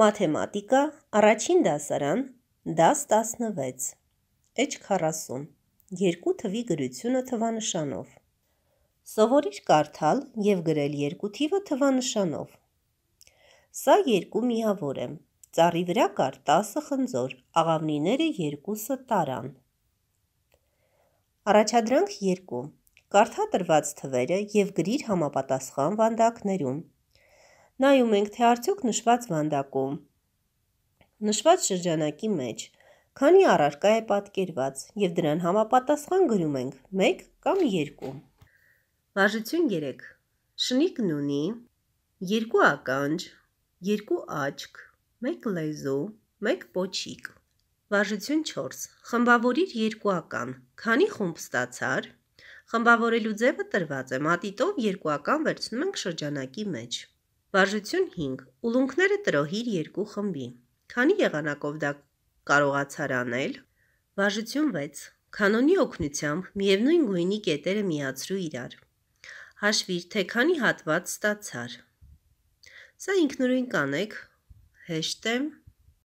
Մաթեմատիկա, առաջին դասարան, դաս 16, էջ 40, երկու թվի գրությունը թվանշանով։ Սովորիր կարդալ և գրել երկու թիվը թվանշանով։ Սա երկու միավոր է, ծարի վրա կար տասը խնձոր, աղավնիները երկուսը տարան։ Առաջադրանք երկու, կարդա տրված թվերը և գրիր համապատասխան վանդակներում, նայում ենք, թե արդյոք նշված վանդակում, նշված շրջանակի մեջ, քանի առարկա է պատկերված և դրան համապատասխան գրում ենք մեկ կամ երկու։ Վաժություն երեք, շնիկն ունի երկու ականջ, երկու աչք, մեկ լեզու, մեկ պոչիկ։ Վարժություն 4. Խմբավորիր երկուական։ Քանի խումբ ստացար։ Խմբավորելու ձևը տրված է մատիտով երկուական վերցնում ենք շրջանակի մեջ։ Վարժություն 5. Ուլունքները տրոհիր երկու խմբի։ Քանի եղանակով դա կարողացար անել։ Վարժություն 6. Կանոնի օգնությամբ միևնույն գույնի կետերը միացրու իրար։ Հաշվիր, թե քանի հատված ստացար։ Սա ինքնուրույն կանեք, հեշտ է,